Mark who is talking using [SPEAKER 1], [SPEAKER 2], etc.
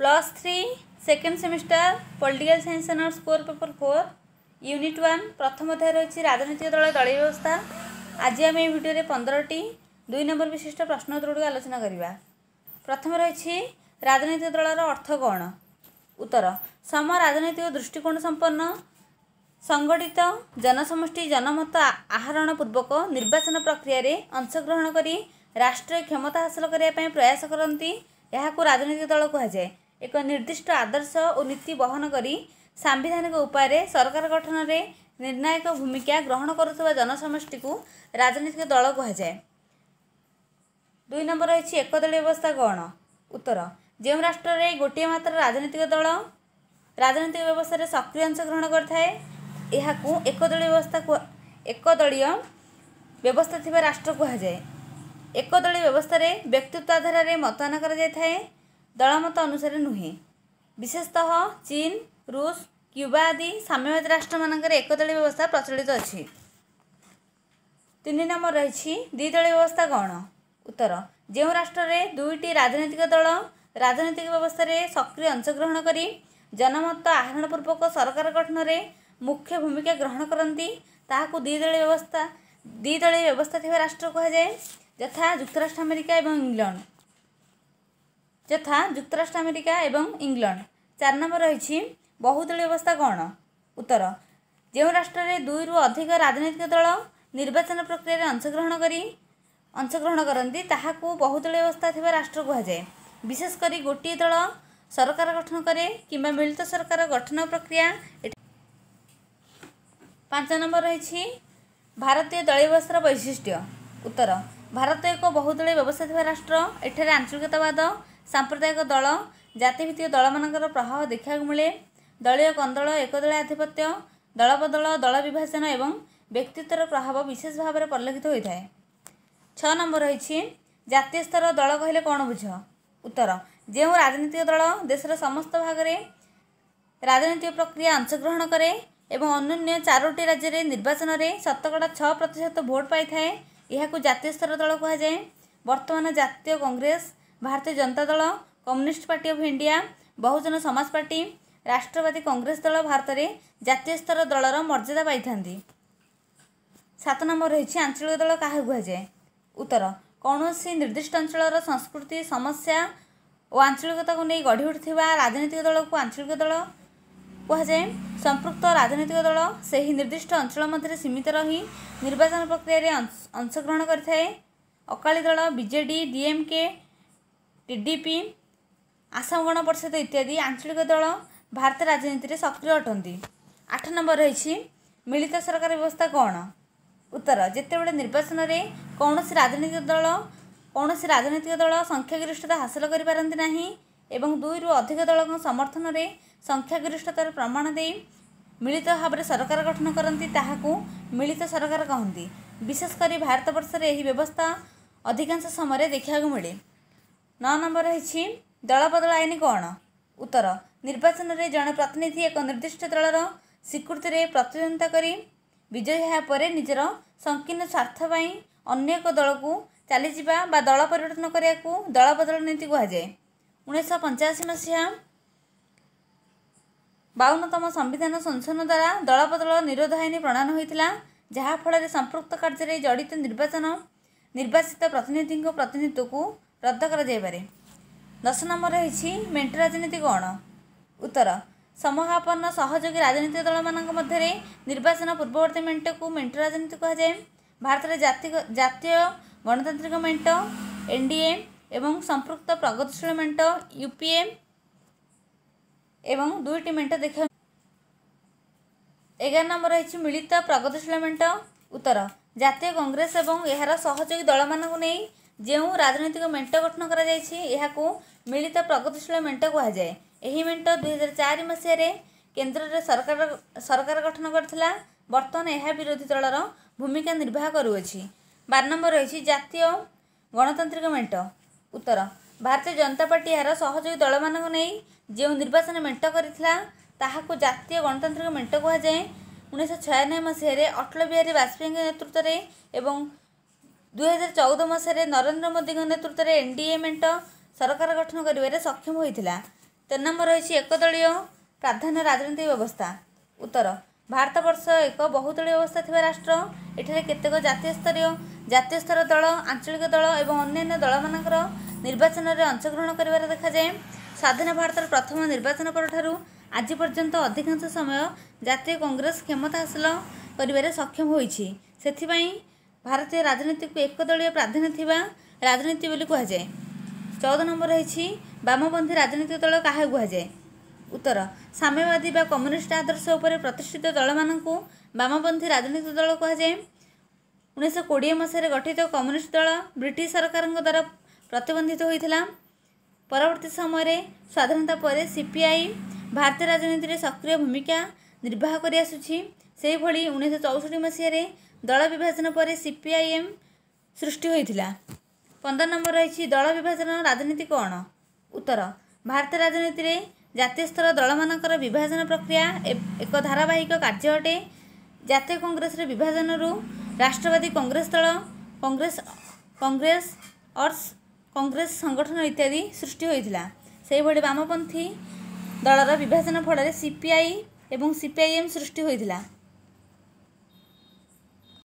[SPEAKER 1] plus three second semester political science and arts score paper four unit one ପ୍ରଥମ ଅଧ୍ୟାୟ ରହିଛି ରାଜନୈତିକ ଦଳ ଦଳୀୟ ବ୍ୟବସ୍ଥା ଆଜି ଆମେ ଏହି ଭିଡ଼ିଓରେ ପନ୍ଦରଟି ଦୁଇ ନମ୍ବର ବିଶିଷ୍ଟ ପ୍ରଶ୍ନୋତ୍ତରଗୁଡ଼ିକୁ ଆଲୋଚନା କରିବା ପ୍ରଥମେ ରହିଛି ରାଜନୈତିକ ଦଳର ଅର୍ଥ କ'ଣ ଉତ୍ତର ସମ ରାଜନୈତିକ ଦୃଷ୍ଟିକୋଣ ସମ୍ପନ୍ନ ସଂଗଠିତ ଜନସମଷ୍ଟି ଜନମତ ଆହରଣ ପୂର୍ବକ ନିର୍ବାଚନ ପ୍ରକ୍ରିୟାରେ ଅଂଶଗ୍ରହଣ କରି ରାଷ୍ଟ୍ରୀୟ କ୍ଷମତା ହାସଲ କରିବା ପାଇଁ ପ୍ରୟାସ କରନ୍ତି ଏହାକୁ ରାଜନୈତିକ ଦଳ କୁହାଯାଏ ଏକ ନିର୍ଦ୍ଦିଷ୍ଟ ଆଦର୍ଶ ଓ ନୀତି ବହନ କରି ସାମ୍ବିଧାନିକ ଉପାୟରେ ସରକାର ଗଠନରେ ନିର୍ଣ୍ଣାୟକ ଭୂମିକା ଗ୍ରହଣ କରୁଥିବା ଜନସମଷ୍ଟିକୁ ରାଜନୈତିକ ଦଳ କୁହାଯାଏ ଦୁଇ ନମ୍ବର ହେଉଛି ଏକଦଳୀୟ ବ୍ୟବସ୍ଥା କ'ଣ ଉତ୍ତର ଯେଉଁ ରାଷ୍ଟ୍ରରେ ଗୋଟିଏ ମାତ୍ର ରାଜନୈତିକ ଦଳ ରାଜନୈତିକ ବ୍ୟବସ୍ଥାରେ ସକ୍ରିୟ ଅଂଶଗ୍ରହଣ କରିଥାଏ ଏହାକୁ ଏକଦଳୀୟ ବ୍ୟବସ୍ଥା ଏକଦଳୀୟ ବ୍ୟବସ୍ଥା ଥିବା ରାଷ୍ଟ୍ର କୁହାଯାଏ ଏକଦଳୀୟ ବ୍ୟବସ୍ଥାରେ ବ୍ୟକ୍ତିତ୍ୱ ଆଧାରରେ ମତଦାନ କରାଯାଇଥାଏ ଦଳମତ ଅନୁସାରେ ନୁହେଁ ବିଶେଷତଃ ଚୀନ ରୁଷ କ୍ୟୁବା ଆଦି ସାମ୍ୟବାଦୀ ରାଷ୍ଟ୍ରମାନଙ୍କରେ ଏକଦଳୀୟ ବ୍ୟବସ୍ଥା ପ୍ରଚଳିତ ଅଛି ତିନି ନମ୍ବର ରହିଛି ଦୁଇ ଦଳୀୟ ବ୍ୟବସ୍ଥା କ'ଣ ଉତ୍ତର ଯେଉଁ ରାଷ୍ଟ୍ରରେ ଦୁଇଟି ରାଜନୈତିକ ଦଳ ରାଜନୈତିକ ବ୍ୟବସ୍ଥାରେ ସକ୍ରିୟ ଅଂଶଗ୍ରହଣ କରି ଜନମତ ଆହରଣ ପୂର୍ବକ ସରକାର ଗଠନରେ ମୁଖ୍ୟ ଭୂମିକା ଗ୍ରହଣ କରନ୍ତି ତାହାକୁ ଦୁଇ ଦଳୀୟ ବ୍ୟବସ୍ଥା ଦୁଇ ଦଳୀୟ ବ୍ୟବସ୍ଥା ଥିବା ରାଷ୍ଟ୍ର କୁହାଯାଏ ଯଥା ଯୁକ୍ତରାଷ୍ଟ୍ର ଆମେରିକା ଏବଂ ଇଂଲଣ୍ଡ ଯଥା ଯୁକ୍ତରାଷ୍ଟ୍ର ଆମେରିକା ଏବଂ ଇଂଲଣ୍ଡ ଚାରି ନମ୍ବର ରହିଛି ବହୁଦଳୀୟ ଅବସ୍ଥା କ'ଣ ଉତ୍ତର ଯେଉଁ ରାଷ୍ଟ୍ରରେ ଦୁଇରୁ ଅଧିକ ରାଜନୈତିକ ଦଳ ନିର୍ବାଚନ ପ୍ରକ୍ରିୟାରେ ଅଂଶଗ୍ରହଣ କରି ଅଂଶଗ୍ରହଣ କରନ୍ତି ତାହାକୁ ବହୁଦଳୀୟ ଅବସ୍ଥା ଥିବା ରାଷ୍ଟ୍ର କୁହାଯାଏ ବିଶେଷ କରି ଗୋଟିଏ ଦଳ ସରକାର ଗଠନ କରେ କିମ୍ବା ମିଳିତ ସରକାର ଗଠନ ପ୍ରକ୍ରିୟା ପାଞ୍ଚ ନମ୍ବର ରହିଛି ଭାରତୀୟ ଦଳୀୟ ବ୍ୟବସ୍ଥାର ବୈଶିଷ୍ଟ୍ୟ ଉତ୍ତର ଭାରତ ଏକ ବହୁଦଳୀୟ ବ୍ୟବସ୍ଥା ଥିବା ରାଷ୍ଟ୍ର ଏଠାରେ ଆଞ୍ଚଳିକତାବାଦ ସାମ୍ପ୍ରଦାୟିକ ଦଳ ଜାତିଭିତ୍ତିକ ଦଳମାନଙ୍କର ପ୍ରଭାବ ଦେଖିବାକୁ ମିଳେ ଦଳୀୟ କନ୍ଦଳ ଏକଦଳୀୟ ଆଧିପତ୍ୟ ଦଳବଦଳ ଦଳ ବିଭାଜନ ଏବଂ ବ୍ୟକ୍ତିତ୍ୱର ପ୍ରଭାବ ବିଶେଷ ଭାବରେ ପରିଲକ୍ଷିତ ହୋଇଥାଏ ଛଅ ନମ୍ବର ରହିଛି ଜାତୀୟ ସ୍ତର ଦଳ କହିଲେ କ'ଣ ବୁଝ ଉତ୍ତର ଯେଉଁ ରାଜନୈତିକ ଦଳ ଦେଶର ସମସ୍ତ ଭାଗରେ ରାଜନୈତିକ ପ୍ରକ୍ରିୟା ଅଂଶଗ୍ରହଣ କରେ ଏବଂ ଅନ୍ୟାନ୍ୟ ଚାରୋଟି ରାଜ୍ୟରେ ନିର୍ବାଚନରେ ଶତକଡ଼ା ଛଅ ପ୍ରତିଶତ ଭୋଟ୍ ପାଇଥାଏ ଏହାକୁ ଜାତୀୟ ସ୍ତର ଦଳ କୁହାଯାଏ ବର୍ତ୍ତମାନ ଜାତୀୟ କଂଗ୍ରେସ ଭାରତୀୟ ଜନତା ଦଳ communist party of India Bahujan Samaj party ରାଷ୍ଟ୍ରବାଦୀ Congress ଦଳ ଭାରତରେ ଜାତୀୟ ସ୍ତର ଦଳର ମର୍ଯ୍ୟାଦା ପାଇଥାନ୍ତି ସାତ ନମ୍ବର ରହିଛି ଆଞ୍ଚଳିକ ଦଳ କାହାକୁ କୁହାଯାଏ ଉତ୍ତର କୌଣସି ନିର୍ଦ୍ଦିଷ୍ଟ ଅଞ୍ଚଳର ସଂସ୍କୃତି ସମସ୍ୟା ଓ ଆଞ୍ଚଳିକତାକୁ ନେଇ ଗଢ଼ି ଉଠୁଥିବା ରାଜନୈତିକ ଦଳକୁ ଆଞ୍ଚଳିକ ଦଳ କୁହାଯାଏ ସମ୍ପୃକ୍ତ ରାଜନୈତିକ ଦଳ ସେହି ନିର୍ଦ୍ଦିଷ୍ଟ ଅଞ୍ଚଳ ମଧ୍ୟରେ ସୀମିତ ରହି ନିର୍ବାଚନ ପ୍ରକ୍ରିୟାରେ ଅଂଶଗ୍ରହଣ କରିଥାଏ Akali Dal BJD DMK TDP Assam Gana Parishad ଇତ୍ୟାଦି ଆଞ୍ଚଳିକ ଦଳ ଭାରତ ରାଜନୀତିରେ ସକ୍ରିୟ ଅଟନ୍ତି ଆଠ ନମ୍ବର ରହିଛି ମିଳିତ ସରକାର ବ୍ୟବସ୍ଥା କ'ଣ ଉତ୍ତର ଯେତେବେଳେ ନିର୍ବାଚନରେ କୌଣସି ରାଜନୈତିକ ଦଳ କୌଣସି ରାଜନୈତିକ ଦଳ ସଂଖ୍ୟାଗରିଷ୍ଠତା ହାସଲ କରିପାରନ୍ତି ନାହିଁ ଏବଂ ଦୁଇରୁ ଅଧିକ ଦଳଙ୍କ ସମର୍ଥନରେ ସଂଖ୍ୟାଗରିଷ୍ଠତାର ପ୍ରମାଣ ଦେଇ ମିଳିତ ଭାବରେ ସରକାର ଗଠନ କରନ୍ତି ତାହାକୁ ମିଳିତ ସରକାର କହନ୍ତି ବିଶେଷ କରି ଭାରତବର୍ଷରେ ଏହି ବ୍ୟବସ୍ଥା ଅଧିକାଂଶ ସମୟରେ ଦେଖିବାକୁ ମିଳେ ନଅ ନମ୍ବର ହେଉଛି ଦଳ ବଦଳ ଆଇନ କ'ଣ ଉତ୍ତର ନିର୍ବାଚନରେ ଜଣେ ପ୍ରତିନିଧି ଏକ ନିର୍ଦ୍ଦିଷ୍ଟ ଦଳର ସ୍ୱୀକୃତିରେ ପ୍ରତିଦ୍ୱନ୍ଦ୍ୱିତା କରି ବିଜୟୀ ହେବା ପରେ ନିଜର ସଂକୀର୍ଣ୍ଣ ସ୍ୱାର୍ଥ ପାଇଁ ଅନ୍ୟ ଏକ ଦଳକୁ ଚାଲିଯିବା ବା ଦଳ ପରିବର୍ତ୍ତନ କରିବାକୁ ଦଳ ବଦଳ ନୀତି କୁହାଯାଏ ଉଣେଇଶହ ପଞ୍ଚାଅଶୀ ମସିହା ବାଉନତମ ସମ୍ବିଧାନ ସଂଶୋଧନ ଦ୍ୱାରା ଦଳ ବଦଳ ନିରୋଧ ଆଇନ ପ୍ରଣୟନ ହୋଇଥିଲା ଯାହାଫଳରେ ସମ୍ପୃକ୍ତ କାର୍ଯ୍ୟରେ ଜଡ଼ିତ ନିର୍ବାଚନ ନିର୍ବାଚିତ ପ୍ରତିନିଧିଙ୍କ ପ୍ରତିନିଧିତ୍ୱକୁ ରଦ୍ଦ କରାଯାଇପାରେ ଦଶ ନମ୍ବର ରହିଛି ମେଣ୍ଟ ରାଜନୀତି କ'ଣ ଉତ୍ତର ସମହାପନ୍ନ ସହଯୋଗୀ ରାଜନୈତିକ ଦଳମାନଙ୍କ ମଧ୍ୟରେ ନିର୍ବାଚନ ପୂର୍ବବର୍ତ୍ତୀ ମେଣ୍ଟକୁ ମେଣ୍ଟ ରାଜନୀତି କୁହାଯାଏ ଭାରତରେ ଜାତି ଜାତୀୟ ଗଣତାନ୍ତ୍ରିକ ମେଣ୍ଟ ଏନ୍ ଡି ଏ ଏବଂ ସମ୍ପୃକ୍ତ ପ୍ରଗତିଶୀଳ ମେଣ୍ଟ ୟୁ ପି ଏ ଏବଂ ଦୁଇଟି ମେଣ୍ଟ ଦେଖିବା ଏଗାର ନମ୍ବର ହେଉଛି ମିଳିତ ପ୍ରଗତିଶୀଳ ମେଣ୍ଟ ଉତ୍ତର ଜାତୀୟ କଂଗ୍ରେସ ଏବଂ ଏହାର ସହଯୋଗୀ ଦଳମାନଙ୍କୁ ନେଇ ଯେଉଁ ରାଜନୈତିକ ମେଣ୍ଟ ଗଠନ କରାଯାଇଛି ଏହାକୁ ମିଳିତ ପ୍ରଗତିଶୀଳ ମେଣ୍ଟ କୁହାଯାଏ ଏହି ମେଣ୍ଟ ଦୁଇହଜାର ଚାରି ମସିହାରେ କେନ୍ଦ୍ରରେ ସରକାର ସରକାର ଗଠନ କରିଥିଲା ବର୍ତ୍ତମାନ ଏହା ବିରୋଧୀ ଦଳର ଭୂମିକା ନିର୍ବାହ କରୁଅଛି ବାର ନମ୍ବର ରହିଛି ଜାତୀୟ ଗଣତାନ୍ତ୍ରିକ ମେଣ୍ଟ ଉତ୍ତର ଭାରତୀୟ ଜନତା ପାର୍ଟି ଏହାର ସହଯୋଗୀ ଦଳମାନଙ୍କୁ ନେଇ ଯେଉଁ ନିର୍ବାଚନ ମେଣ୍ଟ କରିଥିଲା ତାହାକୁ ଜାତୀୟ ଗଣତାନ୍ତ୍ରିକ ମେଣ୍ଟ କୁହାଯାଏ ଉଣେଇଶହ ଛୟାନବେ ମସିହାରେ ଅଟଳ ବିହାରୀ ବାଜପେୟୀଙ୍କ ନେତୃତ୍ୱରେ ଏବଂ ଦୁଇହଜାର ଚଉଦ ମସିହାରେ ନରେନ୍ଦ୍ର ମୋଦିଙ୍କ ନେତୃତ୍ୱରେ ଏନ୍ ଡି ମେଣ୍ଟ ସରକାର ଗଠନ କରିବାରେ ସକ୍ଷମ ହୋଇଥିଲା ନମ୍ବର ରହିଛି ଏକଦଳୀୟ ପ୍ରାଧାନ୍ୟ ରାଜନୈତିକ ବ୍ୟବସ୍ଥା ଉତ୍ତର ଭାରତବର୍ଷ ଏକ ବହୁଦଳୀୟ ଅବସ୍ଥା ଥିବା ରାଷ୍ଟ୍ର ଏଠାରେ କେତେକ ଜାତୀୟ ସ୍ତରୀୟ ଜାତୀୟ ସ୍ତର ଦଳ ଆଞ୍ଚଳିକ ଦଳ ଏବଂ ଅନ୍ୟାନ୍ୟ ଦଳମାନଙ୍କର ନିର୍ବାଚନରେ ଅଂଶଗ୍ରହଣ କରିବାର ଦେଖାଯାଏ ସ୍ୱାଧୀନ ଭାରତର ପ୍ରଥମ ନିର୍ବାଚନ ପରଠାରୁ ଆଜି ପର୍ଯ୍ୟନ୍ତ ଅଧିକାଂଶ ସମୟ ଜାତୀୟ କଂଗ୍ରେସ କ୍ଷମତା ହାସଲ କରିବାରେ ସକ୍ଷମ ହୋଇଛି ସେଥିପାଇଁ ଭାରତୀୟ ରାଜନୀତିକୁ ଏକଦଳୀୟ ପ୍ରାଧାନ୍ୟ ଥିବା ରାଜନୀତି ବୋଲି କୁହାଯାଏ ଚଉଦ ନମ୍ବର ହେଉଛି ବାମପନ୍ଥୀ ରାଜନୀତିକ ଦଳ କାହାକୁ କୁହାଯାଏ ଉତ୍ତର ସାମ୍ୟବାଦୀ ବା କମ୍ୟୁନିଷ୍ଟ ଆଦର୍ଶ ଉପରେ ପ୍ରତିଷ୍ଠିତ ଦଳମାନଙ୍କୁ ବାମପନ୍ଥୀ ରାଜନୀତିକ ଦଳ କୁହାଯାଏ ଉଣେଇଶହ କୋଡ଼ିଏ ମସିହାରେ ଗଠିତ କମ୍ୟୁନିଷ୍ଟ ଦଳ ବ୍ରିଟିଶ ସରକାରଙ୍କ ଦ୍ୱାରା ପ୍ରତିବନ୍ଧିତ ହୋଇଥିଲା ପରବର୍ତ୍ତୀ ସମୟରେ ସ୍ୱାଧୀନତା ପରେ ସିପିଆଇ ଭାରତୀୟ ରାଜନୀତିରେ ସକ୍ରିୟ ଭୂମିକା ନିର୍ବାହ କରିଆସୁଛି ସେହିଭଳି ଉଣେଇଶହ ଚଉଷଠି ମସିହାରେ ଦଳ ବିଭାଜନ ପରେ ସିପିଆଇଏମ୍ ସୃଷ୍ଟି ହୋଇଥିଲା ପନ୍ଦର ନମ୍ବର ରହିଛି ଦଳ ବିଭାଜନ ରାଜନୀତି କ'ଣ ଉତ୍ତର ଭାରତୀୟ ରାଜନୀତିରେ ଜାତୀୟ ସ୍ତର ଦଳମାନଙ୍କର ବିଭାଜନ ପ୍ରକ୍ରିୟା ଏକ ଧାରାବାହିକ କାର୍ଯ୍ୟ ଅଟେ ଜାତୀୟ କଂଗ୍ରେସର ବିଭାଜନରୁ ରାଷ୍ଟ୍ରବାଦୀ କଂଗ୍ରେସ ଦଳ କଂଗ୍ରେସ କଂଗ୍ରେସ ଅର୍ସ କଂଗ୍ରେସ ସଂଗଠନ ଇତ୍ୟାଦି ସୃଷ୍ଟି ହୋଇଥିଲା ସେହିଭଳି ବାମପନ୍ଥୀ ଦଳର ବିଭାଜନ ଫଳରେ ସିପିଆଇ ଏବଂ ସିପିଆଇଏମ୍ ସୃଷ୍ଟି ହୋଇଥିଲା